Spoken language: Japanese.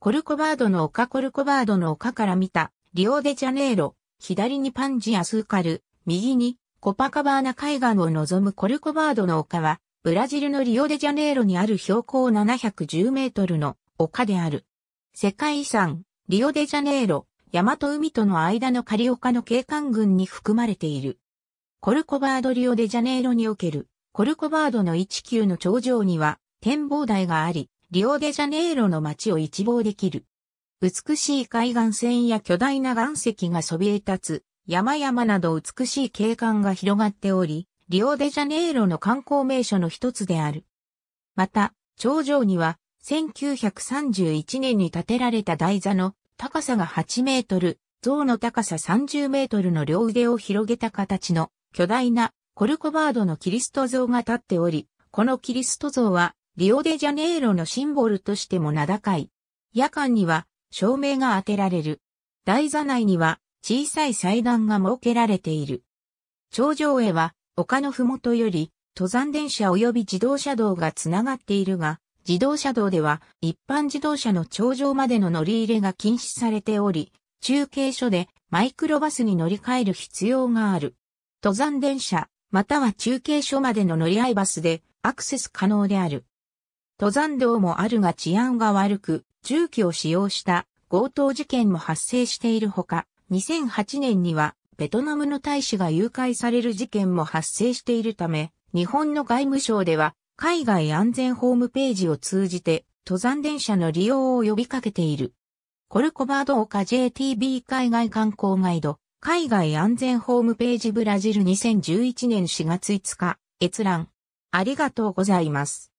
コルコバードの丘コルコバードの丘から見た、リオデジャネイロ、左にパンジアスーカル、右にコパカバーナ海岸を望むコルコバードの丘は、ブラジルのリオデジャネイロにある標高710メートルの丘である。世界遺産、リオデジャネイロ、山と海との間のカリオカの景観群に含まれている。コルコバードリオデジャネイロにおける、コルコバードの19の頂上には展望台があり、リオデジャネイロの街を一望できる。美しい海岸線や巨大な岩石がそびえ立つ、山々など美しい景観が広がっており、リオデジャネイロの観光名所の一つである。また、頂上には、1931年に建てられた台座の高さが8メートル、像の高さ30メートルの両腕を広げた形の巨大なコルコバードのキリスト像が立っており、このキリスト像はリオデジャネイロのシンボルとしても名高い。夜間には照明が当てられる。台座内には小さい祭壇が設けられている。頂上へは丘のふもとより登山電車及び自動車道がつながっているが、自動車道では一般自動車の頂上までの乗り入れが禁止されており、中継所でマイクロバスに乗り換える必要がある。登山電車、または中継所までの乗り合いバスでアクセス可能である。登山道もあるが治安が悪く、銃器を使用した強盗事件も発生しているほか、2008年にはベトナムの大使が誘拐される事件も発生しているため、日本の外務省では海外安全ホームページを通じて登山電車の利用を呼びかけている。コルコバード岡 JTB 海外観光ガイド海外安全ホームページブラジル2011年4月5日閲覧ありがとうございます。